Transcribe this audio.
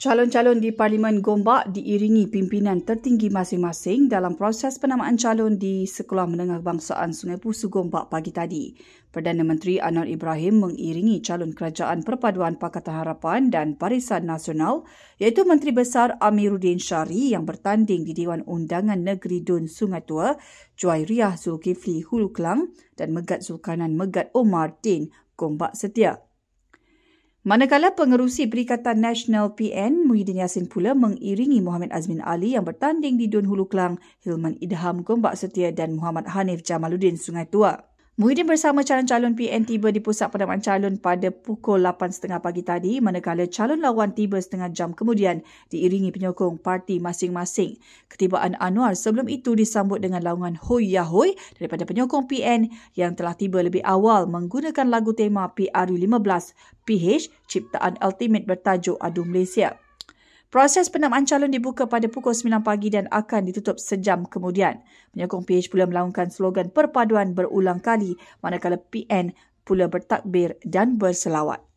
Calon-calon di Parlimen Gombak diiringi pimpinan tertinggi masing-masing dalam proses penamaan calon di Sekolah Menengah Bangsaan Sungai Pusu Gombak pagi tadi. Perdana Menteri Anwar Ibrahim mengiringi calon Kerajaan Perpaduan Pakatan Harapan dan Barisan Nasional iaitu Menteri Besar Amiruddin Syari yang bertanding di Dewan Undangan Negeri Dun Sungai Tua, Juairiah Zulkifli Hulu Kelang dan Megat Zulkanan Megat Omar Din Gombak Setia. Manakala pengerusi Perikatan Nasional PN, Muhyiddin Yassin pula mengiringi Muhammad Azmin Ali yang bertanding di Dun Hulu Kelang, Hilman Idham Gombak Setia dan Muhammad Hanif Jamaluddin Sungai Tua. Muhyiddin bersama calon-calon PN tiba di pusat pendamaan calon pada pukul 8.30 pagi tadi manakala calon lawan tiba setengah jam kemudian diiringi penyokong parti masing-masing. Ketibaan Anwar sebelum itu disambut dengan laungan Hoi Ya Hoi daripada penyokong PN yang telah tiba lebih awal menggunakan lagu tema PRU15 PH ciptaan Ultimate bertajuk Adu Malaysia. Proses penamaan calon dibuka pada pukul 9 pagi dan akan ditutup sejam kemudian. Penyokong PH pula melaungkan slogan perpaduan berulang kali manakala PN pula bertakbir dan berselawat.